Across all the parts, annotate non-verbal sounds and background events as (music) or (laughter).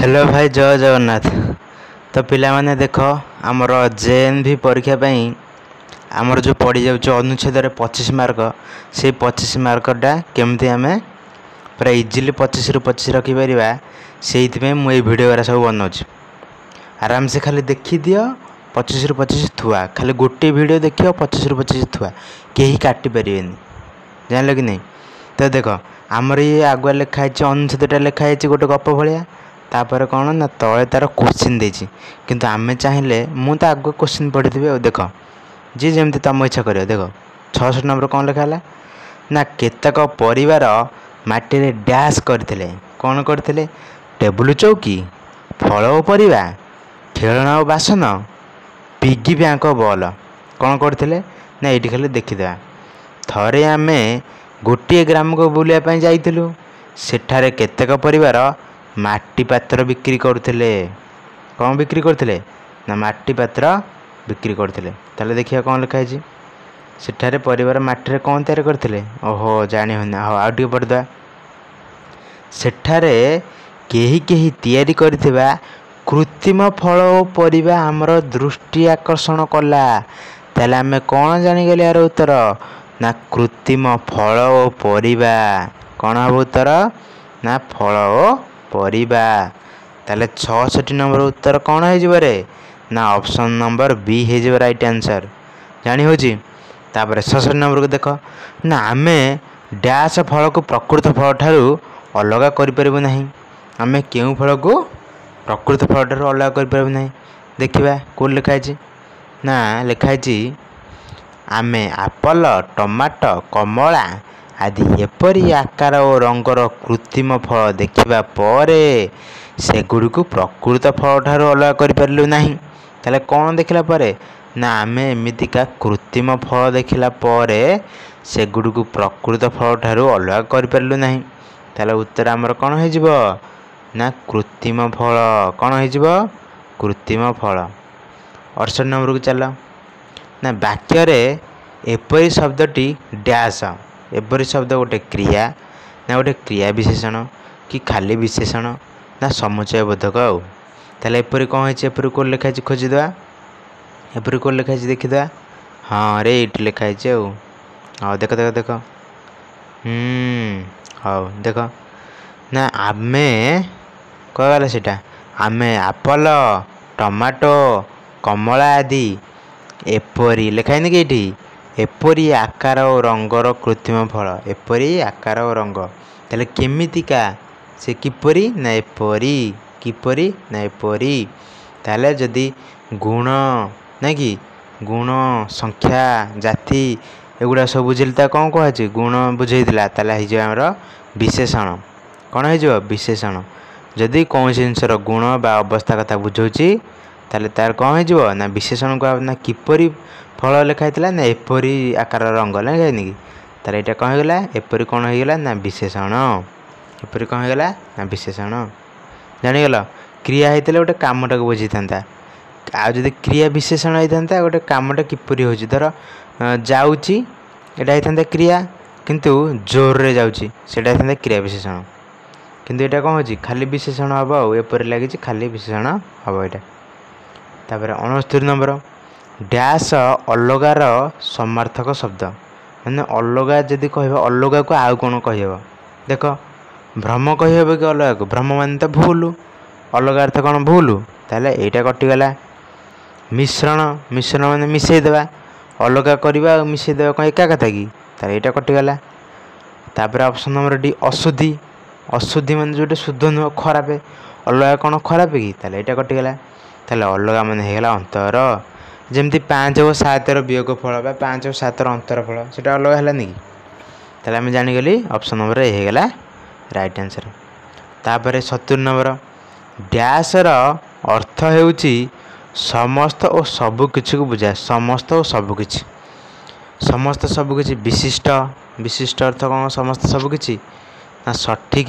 hello ଭାଇ ଜୟ ଜଗନ୍ନାଥ ତ ପିଲାମାନେ ଦେଖ ଆମର ଜେ ଏନ୍ ଭି ପରୀକ୍ଷା ପାଇଁ ଆମର ଯେଉଁ ପଡ଼ିଯାଉଛି ଅନୁଚ୍ଛେଦରେ ପଚିଶ ମାର୍କ ସେଇ ପଚିଶ ମାର୍କଟା କେମିତି ଆମେ ପୁରା ଇଜିଲି ପଚିଶରୁ ପଚିଶ ରଖିପାରିବା ସେଇଥିପାଇଁ ମୁଁ ଏଇ ଭିଡ଼ିଓ ଗୁରା ସବୁ ବନାଉଛି ଆରାମସେ ଖାଲି ଦେଖିଦିଅ ପଚିଶରୁ ପଚିଶ ଥୁଆ ଖାଲି ଗୋଟିଏ ଭିଡ଼ିଓ ଦେଖିବ ପଚିଶରୁ ପଚିଶ ଥୁଆ କେହି କାଟିପାରିବେନି ଜାଣିଲ କି ନାହିଁ ତ ଦେଖ ଆମର ଇଏ ଆଗୁଆ ଲେଖା ହେଇଛି ଅନୁଚ୍ଛେଦଟା ଲେଖା ହେଇଛି ଗୋଟେ ଗପ ଭଳିଆ ତାପରେ କ'ଣ ନା ତଳେ ତା'ର କୋଶ୍ଚିନ୍ ଦେଇଛି କିନ୍ତୁ ଆମେ ଚାହିଁଲେ ମୁଁ ତ ଆଗକୁ କୋଶ୍ଚିନ୍ ପଢ଼ିଥିବି ଆଉ ଦେଖ ଯିଏ ଯେମିତି ତୁମ ଇଚ୍ଛା କରିବ ଦେଖ ଛଅଷଠି ନମ୍ବର କ'ଣ ଲେଖା ହେଲା ନା କେତେକ ପରିବାର ମାଟିରେ ଡ୍ୟାସ୍ କରିଥିଲେ କ'ଣ କରିଥିଲେ ଟେବୁଲ ଚୌକି ଫଳ ଓ ପରିବା ଖେଳନା ଓ ବାସନ ପିଗି ବ୍ୟାଙ୍କ ବଲ୍ କ'ଣ କରିଥିଲେ ନା ଏଇଠି ଖାଲି ଦେଖିଦେବା ଥରେ ଆମେ ଗୋଟିଏ ଗ୍ରାମକୁ ବୁଲିବା ପାଇଁ ଯାଇଥିଲୁ ସେଠାରେ କେତେକ ପରିବାର ମାଟି ପାତ୍ର ବିକ୍ରି କରୁଥିଲେ କ'ଣ ବିକ୍ରି କରୁଥିଲେ ନା ମାଟି ପାତ୍ର ବିକ୍ରି କରୁଥିଲେ ତାହେଲେ ଦେଖିବା କ'ଣ ଲେଖା ହେଇଛି ସେଠାରେ ପରିବାର ମାଟିରେ କ'ଣ ତିଆରି କରିଥିଲେ ଓହୋ ଜାଣି ହେଉନି ହଉ ଆଉ ଟିକେ ପଢ଼ିଦେବା ସେଠାରେ କେହି କେହି ତିଆରି କରିଥିବା କୃତ୍ରିମ ଫଳ ଓ ପରିବା ଆମର ଦୃଷ୍ଟି ଆକର୍ଷଣ କଲା ତାହେଲେ ଆମେ କ'ଣ ଜାଣିଗଲେ ଆର ଉତ୍ତର ନା କୃତ୍ରିମ ଫଳ ଓ ପରିବା କ'ଣ ହେବ ଉତ୍ତର ନା ଫଳ ଓ ପରିବା ତାହେଲେ ଛଅଷଠି ନମ୍ବର ଉତ୍ତର କ'ଣ ହେଇଯିବ ରେ ନା ଅପସନ୍ ନମ୍ବର ବି ହେଇଯିବ ରାଇଟ୍ ଆନ୍ସର୍ ଜାଣି ହେଉଛି ତାପରେ ଛଅଷଠି ନମ୍ବରକୁ ଦେଖ ନା ଆମେ ଡ୍ୟାସ୍ ଫଳକୁ ପ୍ରକୃତ ଫଳ ଠାରୁ ଅଲଗା କରିପାରିବୁ ନାହିଁ ଆମେ କେଉଁ ଫଳକୁ ପ୍ରକୃତ ଫଳ ଠାରୁ ଅଲଗା କରିପାରିବୁ ନାହିଁ ଦେଖିବା କେଉଁଠି ଲେଖା ହେଇଛି ନା ଲେଖା ହେଇଛି ଆମେ ଆପଲ ଟମାଟୋ କମଳା ଆଦି ଏପରି ଆକାର ଓ ରଙ୍ଗର କୃତ୍ରିମ ଫଳ ଦେଖିବା ପରେ ସେଗୁଡ଼ିକୁ ପ୍ରକୃତ ଫଳଠାରୁ ଅଲଗା କରିପାରିଲୁ ନାହିଁ ତାହେଲେ କ'ଣ ଦେଖିଲା ପରେ ନା ଆମେ ଏମିତିକା କୃତ୍ରିମ ଫଳ ଦେଖିଲା ପରେ ସେଗୁଡ଼ିକୁ ପ୍ରକୃତ ଫଳଠାରୁ ଅଲଗା କରିପାରିଲୁ ନାହିଁ ତାହେଲେ ଉତ୍ତର ଆମର କ'ଣ ହେଇଯିବ ନା କୃତ୍ରିମ ଫଳ କ'ଣ ହେଇଯିବ କୃତ୍ରିମ ଫଳ ଅଡ଼ଷଠି ନମ୍ବରକୁ ଚାଲ ନା ବାକ୍ୟରେ ଏପରି ଶବ୍ଦଟି ଡ୍ୟାସ୍ ଏପରି ଶବ୍ଦ ଗୋଟେ କ୍ରିୟା ନା ଗୋଟେ କ୍ରିୟା ବିଶେଷଣ କି ଖାଲି ବିଶେଷଣ ନା ସମୁଚୟ ବୋଧକ ଆଉ ତାହେଲେ ଏପରି କ'ଣ ହେଇଛି ଏପରି କେଉଁଠି ଲେଖା ହେଇଛି ଖୋଜିଦେବା ଏପରି କେଉଁଠି ଲେଖା ହେଇଛି ଦେଖିଦେବା ହଁ ରେ ଏଇଠି ଲେଖା ହେଇଛି ଆଉ ହଉ ଦେଖ ଦେଖ ଦେଖ ହୁଁ ହଉ ଦେଖ ନା ଆମେ କୁହାଗଲା ସେଇଟା ଆମେ ଆପଲ ଟମାଟୋ କମଳା ଆଦି ଏପରି ଲେଖା ହେଇନି କି ଏଇଠି ଏପରି ଆକାର ଓ ରଙ୍ଗର କୃତ୍ରିମ ଫଳ ଏପରି ଆକାର ଓ ରଙ୍ଗ ତାହେଲେ କେମିତିକା ସେ କିପରି ନା ଏପରି କିପରି ନା ଏପରି ତାହେଲେ ଯଦି ଗୁଣ ନାଇଁ କି ଗୁଣ ସଂଖ୍ୟା ଜାତି ଏଗୁଡ଼ା ସବୁ ବୁଝିଲେ ତା କ'ଣ କୁହାଯାଇଛି ଗୁଣ ବୁଝେଇଥିଲା ତାହେଲେ ହେଇଯିବ ଆମର ବିଶେଷଣ କ'ଣ ହେଇଯିବ ବିଶେଷଣ ଯଦି କୌଣସି ଜିନିଷର ଗୁଣ ବା ଅବସ୍ଥା କଥା ବୁଝାଉଛି ତାହେଲେ ତାର କ'ଣ ହେଇଯିବ ନା ବିଶେଷଣକୁ ନା କିପରି ଫଳ ଲେଖା ହେଇଥିଲା ନା ଏପରି ଆକାର ରଙ୍ଗ ଲେଖା ହେଇନି କି ତାହେଲେ ଏଇଟା କ'ଣ ହେଇଗଲା ଏପରି କ'ଣ ହେଇଗଲା ନା ବିଶେଷଣ ଏପରି କ'ଣ ହେଇଗଲା ନା ବିଶେଷଣ ଜାଣିଗଲ କ୍ରିୟା ହେଇଥିଲେ ଗୋଟେ କାମଟାକୁ ବୁଝିଥାନ୍ତା ଆଉ ଯଦି କ୍ରିୟା ବିଶେଷଣ ହେଇଥାନ୍ତା ଗୋଟେ କାମଟା କିପରି ହେଉଛି ଧର ଯାଉଛି ଏଇଟା ହେଇଥାନ୍ତା କ୍ରିୟା କିନ୍ତୁ ଜୋରରେ ଯାଉଛି ସେଇଟା ହେଇଥାନ୍ତା କ୍ରିୟା ବିଶେଷଣ କିନ୍ତୁ ଏଇଟା କ'ଣ ହେଉଛି ଖାଲି ବିଶେଷଣ ହେବ ଆଉ ଏପରି ଲାଗିଛି ଖାଲି ବିଶେଷଣ ହେବ ଏଇଟା ତାପରେ ଅଣସ୍ତରୀ ନମ୍ବର ଡ୍ୟାସ ଅଲଗାର ସମାର୍ଥକ ଶବ୍ଦ ମାନେ ଅଲଗା ଯଦି କହିବ ଅଲଗାକୁ ଆଉ କ'ଣ କହିହେବ ଦେଖ ଭ୍ରମ କହିହେବ କି ଅଲଗାକୁ ଭ୍ରମ ମାନେ ତ ଭୁଲ ଅଲଗା ଅର୍ଥ କ'ଣ ଭୁଲ ତାହେଲେ ଏଇଟା କଟିଗଲା ମିଶ୍ରଣ ମିଶ୍ରଣ ମାନେ ମିଶାଇଦେବା ଅଲଗା କରିବା ଆଉ ମିଶାଇଦେବା କ'ଣ ଏକା କଥା କି ତାହେଲେ ଏଇଟା କଟିଗଲା ତାପରେ ଅପସନ୍ ନମ୍ବର ଡି ଅଶୁଦ୍ଧି ଅଶୁଦ୍ଧି ମାନେ ଯେଉଁଟା ଶୁଦ୍ଧ ନୁହଁ ଖରାପ ଅଲଗା କ'ଣ ଖରାପ କି ତାହେଲେ ଏଇଟା କଟିଗଲା अलग त अलगा मैगला अन्तर जमि पाँच हो सतर वियको पाँच हो सतर अंतर फल अलग सबै अलगाहालि तिमी जानेगली अप्सन नम्बर एगेला रइट आन्सर तापर सतुरी नम्बर ड्यास र अर्थ हेर्छ समस्तुकिछु बुझा समस्तुकिछ समस्त सबकिछ विशिष्ट विशिष्ट अर्थ कस्त सबकिछ सठिक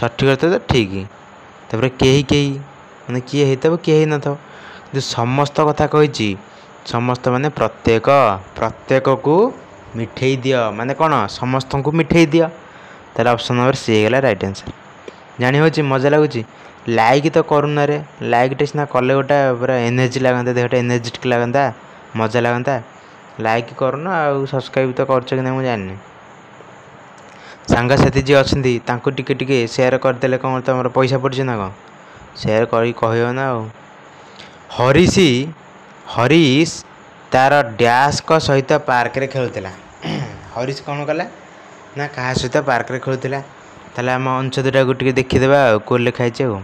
सठिक अर्थ त ठिक त केही केही ମାନେ କିଏ ହେଇଥିବ କିଏ ହେଇନଥିବ କିନ୍ତୁ ସମସ୍ତ କଥା କହିଛି ସମସ୍ତ ମାନେ ପ୍ରତ୍ୟେକ ପ୍ରତ୍ୟେକକୁ ମିଠେଇ ଦିଅ ମାନେ କ'ଣ ସମସ୍ତଙ୍କୁ ମିଠେଇ ଦିଅ ତାହେଲେ ଅପସନ୍ ନମ୍ବର ସି ହେଇଗଲା ରାଇଟ୍ ଆନ୍ସର ଜାଣି ହେଉଛି ମଜା ଲାଗୁଛି ଲାଇକ୍ ତ କରୁନରେ ଲାଇକ୍ଟେ ସିନା କଲେ ଗୋଟେ ପୁରା ଏନର୍ଜି ଲାଗନ୍ତା ଦେହଟା ଏନର୍ଜେଟିକ୍ ଲାଗନ୍ତା ମଜା ଲାଗନ୍ତା ଲାଇକ୍ କରୁନ ଆଉ ସବସ୍କ୍ରାଇବ୍ ତ କରୁଛ କି ନା ମୁଁ ଜାଣିନି ସାଙ୍ଗସାଥି ଯିଏ ଅଛନ୍ତି ତାଙ୍କୁ ଟିକେ ଟିକେ ସେୟାର କରିଦେଲେ କ'ଣ ତୁମର ପଇସା ପଡ଼ୁଛି ନା କ'ଣ ସେୟାର କରିକି କହିବ ନା ଆଉ ହରିଶି ହରିଶ ତାର ଡ୍ୟାସ୍ଙ୍କ ସହିତ ପାର୍କରେ ଖେଳୁଥିଲା (clears throat) ହରିଶ କ'ଣ କଲା ନା କାହା ସହିତ ପାର୍କରେ ଖେଳୁଥିଲା ତାହେଲେ ଆମ ଅଂଶଦଟାକୁ ଟିକେ ଦେଖିଦେବା ଆଉ କେଉଁ ଲେଖା ହେଇଛି ଆଉ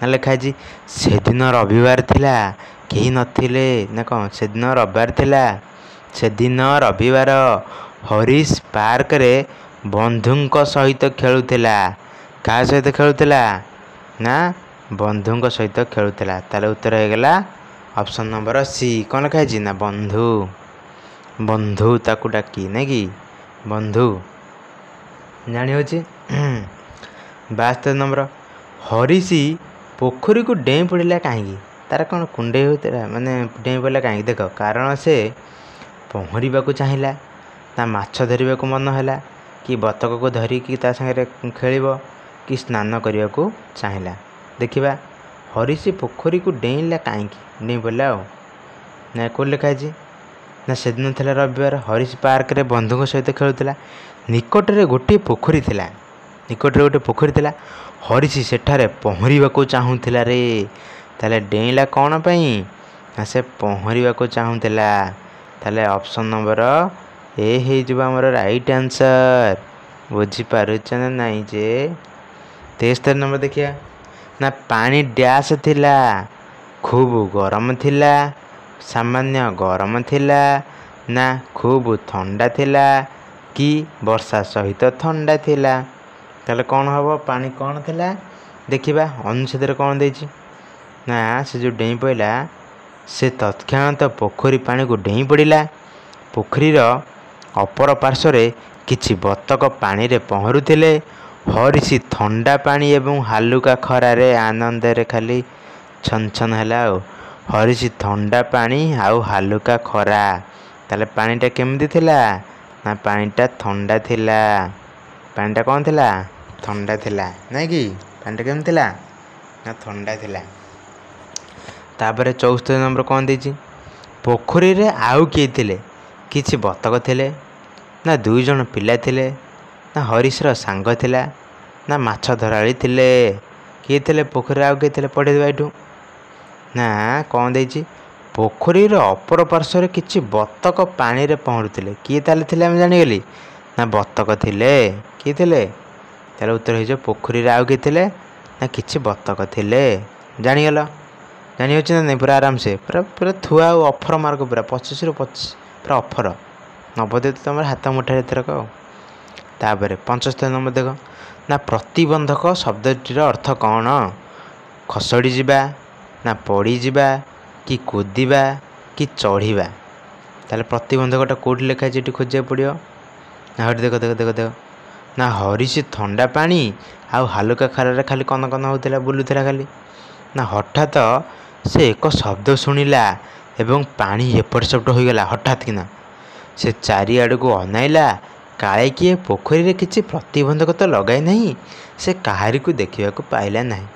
ନା ଲେଖା ହେଇଛି ସେଦିନ ରବିବାର ଥିଲା କେହି ନଥିଲେ ନା କ'ଣ ସେଦିନ ରବିବାର ଥିଲା ସେଦିନ ରବିବାର ହରିଶ ପାର୍କରେ ବନ୍ଧୁଙ୍କ ସହିତ ଖେଳୁଥିଲା କାହା ସହିତ ଖେଳୁଥିଲା ନା ବନ୍ଧୁଙ୍କ ସହିତ ଖେଳୁଥିଲା ତାହେଲେ ଉତ୍ତର ହେଇଗଲା ଅପସନ୍ ନମ୍ବର ସି କ'ଣ ଲେଖା ହେଇଛି ନା ବନ୍ଧୁ ବନ୍ଧୁ ତାକୁ ଡାକି ନାଇଁ କି ବନ୍ଧୁ ଜାଣିହେଉଛି ବାସ୍ତବ ନମ୍ବର ହରିଶି ପୋଖରୀକୁ ଡେଇଁ ପଡ଼ିଲା କାହିଁକି ତା'ର କ'ଣ କୁଣ୍ଡେଇ ହେଉଥିଲା ମାନେ ଡେଇଁ ପଡ଼ିଲା କାହିଁକି ଦେଖ କାରଣ ସେ ପହଁରିବାକୁ ଚାହିଁଲା ତା ମାଛ ଧରିବାକୁ ମନ ହେଲା କି ବତକକୁ ଧରିକି ତା ସାଙ୍ଗରେ ଖେଳିବ କି ସ୍ନାନ କରିବାକୁ ଚାହିଁଲା ଦେଖିବା ହରି ପୋଖରୀକୁ ଡେଇଁଲା କାହିଁକି ଡେଇଁ ପଡ଼ିଲା ଆଉ ନା କେଉଁଠି ଲେଖା ହେଇଛି ନା ସେଦିନ ଥିଲା ରବିବାର ହରିଶ ପାର୍କରେ ବନ୍ଧୁଙ୍କ ସହିତ ଖେଳୁଥିଲା ନିକଟରେ ଗୋଟିଏ ପୋଖରୀ ଥିଲା ନିକଟରେ ଗୋଟିଏ ପୋଖରୀ ଥିଲା ହରିଶ ସେଠାରେ ପହଁରିବାକୁ ଚାହୁଁଥିଲା ରେ ତାହେଲେ ଡେଇଁଲା କ'ଣ ପାଇଁ ନା ସେ ପହଁରିବାକୁ ଚାହୁଁଥିଲା ତାହେଲେ ଅପସନ୍ ନମ୍ବର ଏ ହେଇଯିବ ଆମର ରାଇଟ୍ ଆନ୍ସର୍ ବୁଝିପାରୁଛ ନା ନାଇଁ ଯେ ତେସ୍ତରି ନମ୍ବର ଦେଖିବା ନା ପାଣି ଡ୍ୟାସ୍ ଥିଲା ଖୁବ୍ ଗରମ ଥିଲା ସାମାନ୍ୟ ଗରମ ଥିଲା ନା ଖୁବ୍ ଥଣ୍ଡା ଥିଲା କି ବର୍ଷା ସହିତ ଥଣ୍ଡା ଥିଲା ତାହେଲେ କ'ଣ ହେବ ପାଣି କ'ଣ ଥିଲା ଦେଖିବା ଅନୁଚ୍ଛେଦରେ କ'ଣ ଦେଇଛି ନା ସେ ଯେଉଁ ଡେଇଁ ପଡ଼ିଲା ସେ ତତ୍କ୍ଷଣାତ ପୋଖରୀ ପାଣିକୁ ଡେଇଁ ପଡ଼ିଲା ପୋଖରୀର ଅପର ପାର୍ଶ୍ୱରେ କିଛି ବତକ ପାଣିରେ ପହଁରୁଥିଲେ ହରିଶି ଥଣ୍ଡା ପାଣି ଏବଂ ହାଲୁକା ଖରାରେ ଆନନ୍ଦରେ ଖାଲି ଛନ୍ଛନ୍ ହେଲା ଆଉ ହରିଶି ଥଣ୍ଡା ପାଣି ଆଉ ହାଲୁକା ଖରା ତାହେଲେ ପାଣିଟା କେମିତି ଥିଲା ନା ପାଣିଟା ଥଣ୍ଡା ଥିଲା ପାଣିଟା କ'ଣ ଥିଲା ଥଣ୍ଡା ଥିଲା ନାଇଁ କି ପାଣିଟା କେମିତି ଥିଲା ନା ଥଣ୍ଡା ଥିଲା ତାପରେ ଚଉସ୍ତରି ନମ୍ବର କ'ଣ ଦେଇଛି ପୋଖରୀରେ ଆଉ କିଏ ଥିଲେ କିଛି ବତକ ଥିଲେ ନା ଦୁଇ ଜଣ ପିଲା ଥିଲେ ନା ହରିଶର ସାଙ୍ଗ ଥିଲା ନା ମାଛ ଧରାଳି ଥିଲେ କିଏ ଥିଲେ ପୋଖରୀରେ ଆଉ କିଏ ଥିଲେ ପଡ଼େଇଦେବା ଏଇଠୁ ନା କ'ଣ ଦେଇଛି ପୋଖରୀର ଅପର ପାର୍ଶ୍ୱରେ କିଛି ବତକ ପାଣିରେ ପହଁରୁଥିଲେ କିଏ ତାହେଲେ ଥିଲେ ଆମେ ଜାଣିଗଲି ନା ବତକ ଥିଲେ କିଏ ଥିଲେ ତାହେଲେ ଉତ୍ତର ହେଇଯିବ ପୋଖରୀରେ ଆଉ କିଏ ଥିଲେ ନା କିଛି ବତକ ଥିଲେ ଜାଣିଗଲ ଜାଣିହେଉଛି ନା ନାହିଁ ପୁରା ଆରାମସେ ପୁରା ପୁରା ଥୁଆ ଆଉ ଅଫର ମାର୍କ ପୁରା ପଚିଶରୁ ପଚିଶ ପୁରା ଅଫର ନବଦେ ତ ତୁମର ହାତ ମୁଠାରେ ଏଥରକ ଆଉ ତାପରେ ପଞ୍ଚସ୍ତରୀ ନମ୍ବର ଦେଖ ନା ପ୍ରତିବନ୍ଧକ ଶବ୍ଦଟିର ଅର୍ଥ କ'ଣ ଖସଡ଼ି ଯିବା ନା ପଡ଼ିଯିବା କି କୁଦିବା କି ଚଢ଼ିବା ତାହେଲେ ପ୍ରତିବନ୍ଧକଟା କେଉଁଠି ଲେଖା ହେଇଛି ଏଠି ଖୋଜିବାକୁ ପଡ଼ିବ ନା ହେଠି ଦେଖ ଦେଖ ଦେଖ ଦେଖ ନା ହରିଶି ଥଣ୍ଡା ପାଣି ଆଉ ହାଲୁକା ଖାରାରେ ଖାଲି କନ କନ ହେଉଥିଲା ବୁଲୁଥିଲା ଖାଲି ନା ହଠାତ୍ ସେ ଏକ ଶବ୍ଦ ଶୁଣିଲା ଏବଂ ପାଣି ଏପଟ ସେପଟ ହୋଇଗଲା ହଠାତ୍ କିନା ସେ ଚାରିଆଡ଼କୁ ଅନାଇଲା କାଳେ କିଏ ପୋଖରୀରେ କିଛି ପ୍ରତିବନ୍ଧକ ତ ଲଗାଇ ନାହିଁ ସେ କାହାରିକୁ ଦେଖିବାକୁ ପାଇଲା ନାହିଁ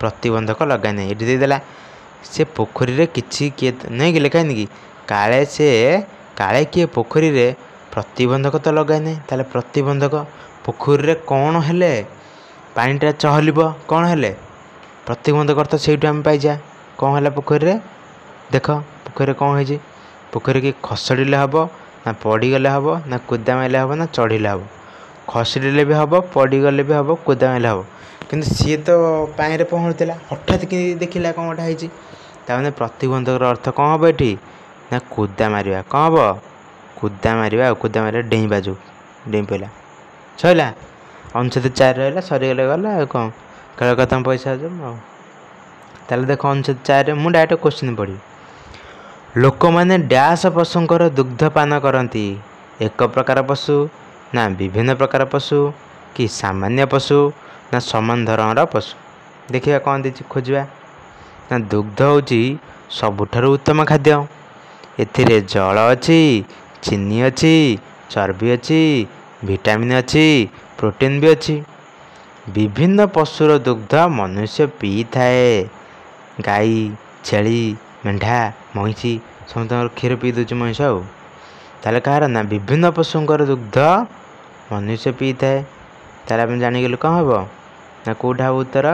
ପ୍ରତିବନ୍ଧକ ଲଗାଇ ନାହିଁ ଏଠି ଦେଇଦେଲା ସେ ପୋଖରୀରେ କିଛି କିଏ ନାହିଁ କି ଲେଖାହେନି କି କାଳେ ସେ କାଳେ କିଏ ପୋଖରୀରେ ପ୍ରତିବନ୍ଧକ ତ ଲଗାଇ ନାହିଁ ତାହେଲେ ପ୍ରତିବନ୍ଧକ ପୋଖରୀରେ କ'ଣ ହେଲେ ପାଣିଟା ଚହଲିବ କ'ଣ ହେଲେ ପ୍ରତିବନ୍ଧକ ତ ସେଇଠୁ ଆମେ ପାଇଯା କ'ଣ ହେଲା ପୋଖରୀରେ ଦେଖ ପୋଖରୀରେ କ'ଣ ହେଇଛି ପୋଖରୀକି ଖସଡ଼ିଲେ ହେବ ନା ପଡ଼ିଗଲେ ହେବ ନା କୁଦା ମାରିଲେ ହେବ ନା ଚଢ଼ିଲେ ହେବ ଖସିଲେ ବି ହେବ ପଡ଼ିଗଲେ ବି ହେବ କୁଦା ମାରିଲେ ହେବ କିନ୍ତୁ ସିଏ ତ ପାଣିରେ ପହଁରୁଥିଲା ହଠାତ୍ କି ଦେଖିଲା କ'ଣ ଗୋଟେ ହେଇଛି ତା'ମାନେ ପ୍ରତିବନ୍ଧକର ଅର୍ଥ କ'ଣ ହେବ ଏଠି ନା କୁଦା ମାରିବା କ'ଣ ହେବ କୁଦା ମାରିବା ଆଉ କୁଦା ମାରିବା ଡେଇଁବା ଯେଉଁ ଡେଇଁ ପଡ଼ିଲା ସରିଲା ଅନୁଚ୍ଛେଦ ଚାରି ରହିଲା ସରିଗଲେ ଗଲା ଆଉ କ'ଣ ଖେଳ କଥା ପଇସା ହଜମ ଆଉ ତାହେଲେ ଦେଖ ଅନୁଚ୍ଛେଦ ଚାରିରେ ମୁଁ ଡାଇରେକ୍ଟ କୋଶ୍ଚିନ୍ ପଢ଼ିବି ଲୋକମାନେ ଡ୍ୟାସ ପଶୁଙ୍କର ଦୁଗ୍ଧପାନ କରନ୍ତି ଏକ ପ୍ରକାର ପଶୁ ନା ବିଭିନ୍ନ ପ୍ରକାର ପଶୁ କି ସାମାନ୍ୟ ପଶୁ ନା ସମାନ ଧରଣର ପଶୁ ଦେଖିବା କ'ଣ ଦେଇଛି ଖୋଜିବା ନା ଦୁଗ୍ଧ ହେଉଛି ସବୁଠାରୁ ଉତ୍ତମ ଖାଦ୍ୟ ଏଥିରେ ଜଳ ଅଛି ଚିନି ଅଛି ଚର୍ବି ଅଛି ଭିଟାମିନ୍ ଅଛି ପ୍ରୋଟିନ୍ ବି ଅଛି ବିଭିନ୍ନ ପଶୁର ଦୁଗ୍ଧ ମନୁଷ୍ୟ ପିଇଥାଏ ଗାଈ ଛେଳି ମେଣ୍ଢା ମଇଁଷି ସମସ୍ତଙ୍କର କ୍ଷୀର ପିଇ ଦେଉଛି ମଇଁଷ ଆଉ ତାହେଲେ କାହାର ନା ବିଭିନ୍ନ ପଶୁଙ୍କର ଦୁଗ୍ଧ ମନୁଷ୍ୟ ପିଇଥାଏ ତାହେଲେ ଆମେ ଜାଣିଗଲୁ କ'ଣ ହେବ ନା କେଉଁଟା ହେବ ଉତ୍ତର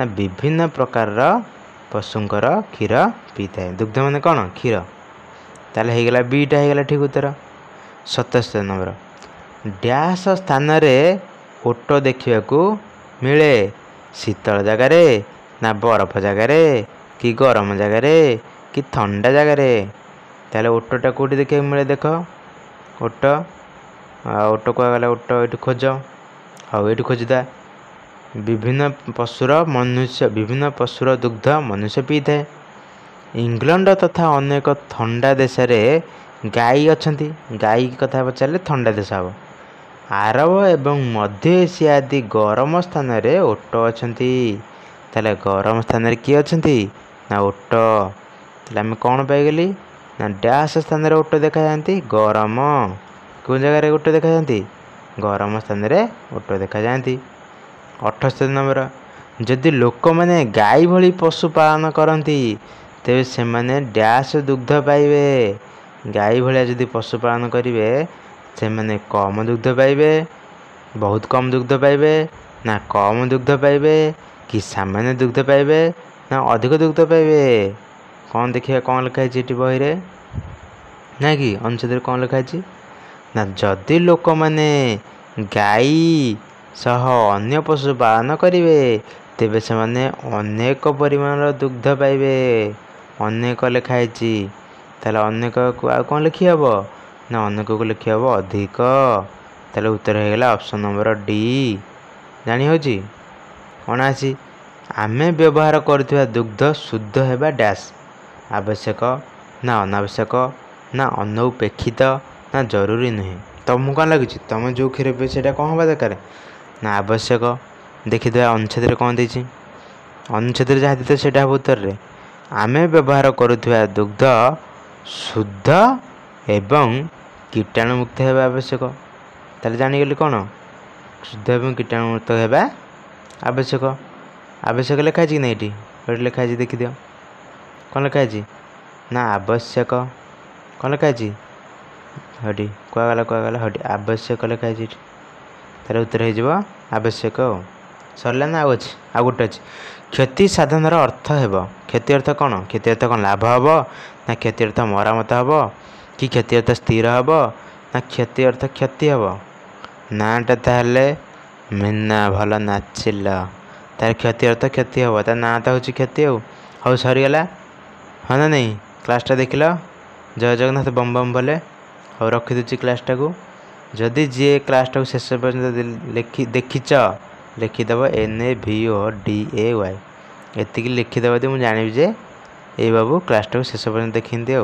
ନା ବିଭିନ୍ନ ପ୍ରକାରର ପଶୁଙ୍କର କ୍ଷୀର ପିଇଥାଏ ଦୁଗ୍ଧ ମାନେ କ'ଣ କ୍ଷୀର ତାହେଲେ ହେଇଗଲା ବିଟା ହେଇଗଲା ଠିକ୍ ଉତ୍ତର ସତସ୍ତ ନମ୍ବର ଡ୍ୟାସ ସ୍ଥାନରେ ଓଟ ଦେଖିବାକୁ ମିଳେ ଶୀତଳ ଜାଗାରେ ନା ବରଫ ଜାଗାରେ କି ଗରମ ଜାଗାରେ କି ଥଣ୍ଡା ଜାଗାରେ ତାହେଲେ ଓଟଟା କେଉଁଠି ଦେଖିବାକୁ ମିଳେ ଦେଖ ଓଟ ଆଉ ଓଟ କୁହାଗଲା ଓଟ ଏଇଠୁ ଖୋଜ ହଉ ଏଇଠୁ ଖୋଜିଦା ବିଭିନ୍ନ ପଶୁର ମନୁଷ୍ୟ ବିଭିନ୍ନ ପଶୁର ଦୁଗ୍ଧ ମନୁଷ୍ୟ ପିଇଥାଏ ଇଂଲଣ୍ଡ ତଥା ଅନେକ ଥଣ୍ଡା ଦେଶରେ ଗାଈ ଅଛନ୍ତି ଗାଈ କଥା ପଚାରିଲେ ଥଣ୍ଡା ଦେଶ ହେବ ଆରବ ଏବଂ ମଧ୍ୟ ଏସିଆ ଆଦି ଗରମ ସ୍ଥାନରେ ଓଟ ଅଛନ୍ତି ତାହେଲେ ଗରମ ସ୍ଥାନରେ କିଏ ଅଛନ୍ତି ନା ଓଟ ତାହେଲେ ଆମେ କ'ଣ ପାଇଗଲି ନା ଡ୍ୟାସ୍ ସ୍ଥାନରେ ଓଟ ଦେଖାଯାଆନ୍ତି ଗରମ କେଉଁ ଜାଗାରେ ଓଟ ଦେଖାଯାଆନ୍ତି ଗରମ ସ୍ଥାନରେ ଓଟ ଦେଖାଯାଆନ୍ତି ଅଠସ୍ତରୀ ନମ୍ବର ଯଦି ଲୋକମାନେ ଗାଈ ଭଳି ପଶୁପାଳନ କରନ୍ତି ତେବେ ସେମାନେ ଡ୍ୟାସ୍ ଦୁଗ୍ଧ ପାଇବେ ଗାଈ ଭଳିଆ ଯଦି ପଶୁପାଳନ କରିବେ ସେମାନେ କମ୍ ଦୁଗ୍ଧ ପାଇବେ ବହୁତ କମ୍ ଦୁଗ୍ଧ ପାଇବେ ନା କମ୍ ଦୁଗ୍ଧ ପାଇବେ କି ସାମାନ୍ୟ ଦୁଗ୍ଧ ପାଇବେ ନା ଅଧିକ ଦୁଗ୍ଧ ପାଇବେ କ'ଣ ଦେଖିବା କ'ଣ ଲେଖା ହେଇଛି ଏଠି ବହିରେ ନା କି ଅନୁଚ୍ଛେଦରେ କ'ଣ ଲେଖା ହେଇଛି ନା ଯଦି ଲୋକମାନେ ଗାଈ ସହ ଅନ୍ୟ ପଶୁ ପାଳନ କରିବେ ତେବେ ସେମାନେ ଅନେକ ପରିମାଣର ଦୁଗ୍ଧ ପାଇବେ ଅନେକ ଲେଖା ହେଇଛି ତାହେଲେ ଅନେକକୁ ଆଉ କ'ଣ ଲେଖିହେବ ନା ଅନେକକୁ ଲେଖିହେବ ଅଧିକ ତାହେଲେ ଉତ୍ତର ହେଇଗଲା ଅପସନ୍ ନମ୍ବର ଡି ଜାଣିହେଉଛି ଅଣାଅଶୀ ଆମେ ବ୍ୟବହାର କରୁଥିବା ଦୁଗ୍ଧ ଶୁଦ୍ଧ ହେବା ଡ୍ୟାସ୍ ଆବଶ୍ୟକ ନା ଅନାବଶ୍ୟକ ନା ଅନୌପେକ୍ଷିତ ନା ଜରୁରୀ ନୁହେଁ ତୁମକୁ କ'ଣ ଲାଗୁଛି ତୁମେ ଯେଉଁ କ୍ଷୀର ପିଅ ସେଇଟା କ'ଣ ହେବା ଦରକାର ନା ଆବଶ୍ୟକ ଦେଖିଦେବା ଅନୁଚ୍ଛେଦରେ କ'ଣ ଦେଇଛି ଅନୁଚ୍ଛେଦରେ ଯାହା ଦେଇଥିବ ସେଇଟା ହେବ ଉତ୍ତରରେ ଆମେ ବ୍ୟବହାର କରୁଥିବା ଦୁଗ୍ଧ ଶୁଦ୍ଧ ଏବଂ କୀଟାଣୁମୁକ୍ତ ହେବା ଆବଶ୍ୟକ ତାହେଲେ ଜାଣିଗଲି କ'ଣ ଶୁଦ୍ଧ ଏବଂ କୀଟାଣୁମୁକ୍ତ ହେବା ଆବଶ୍ୟକ ଆବଶ୍ୟକ ଲେଖା ହେଇଛି କି ନାହିଁ ଏଠି ଏଠି ଲେଖା ହେଇଛି ଦେଖିଦିଅ କ'ଣ ଲେଖା ହେଇଛି ନା ଆବଶ୍ୟକ କ'ଣ ଲେଖା ହେଇଛି ହଠି କୁହାଗଲା କୁହାଗଲା ହଠି ଆବଶ୍ୟକ ଲେଖା ହେଇଛି ଏଠି ତା'ର ଉତ୍ତର ହେଇଯିବ ଆବଶ୍ୟକ ଆଉ ସରିଲା ନା ଆଉ ଅଛି ଆଉ ଗୋଟେ ଅଛି କ୍ଷତି ସାଧନର ଅର୍ଥ ହେବ କ୍ଷତି ଅର୍ଥ କ'ଣ କ୍ଷତି ଅର୍ଥ କ'ଣ ଲାଭ ହେବ ନା କ୍ଷତି ଅର୍ଥ ମରାମତ ହେବ କି କ୍ଷତି ଅର୍ଥ ସ୍ଥିର ହେବ ନା କ୍ଷତି ଅର୍ଥ କ୍ଷତି ହେବ ନାଁଟା ତାହେଲେ ମିନା ଭଲ ନାଚିଲ ତା'ର କ୍ଷତିର ତ କ୍ଷତି ହେବ ତା ନାଁ ତ ହେଉଛି କ୍ଷତି ଆଉ ହଉ ସରିଗଲା ହଁ ନା ନାହିଁ କ୍ଲାସ୍ଟା ଦେଖିଲ ଜୟ ଜଗନ୍ନାଥ ବମ୍ ବମ୍ ବୋଲେ ହଉ ରଖିଦେଉଛି କ୍ଲାସ୍ଟାକୁ ଯଦି ଯିଏ କ୍ଲାସ୍ଟାକୁ ଶେଷ ପର୍ଯ୍ୟନ୍ତ ଲେଖି ଦେଖିଛ ଲେଖିଦେବ N A V O D A Y ଏତିକି ଲେଖିଦେବ ଯଦି ମୁଁ ଜାଣିବି ଯେ ଏଇ ବାବୁ କ୍ଲାସ୍ଟାକୁ ଶେଷ ପର୍ଯ୍ୟନ୍ତ ଦେଖିନ୍ତି ଆଉ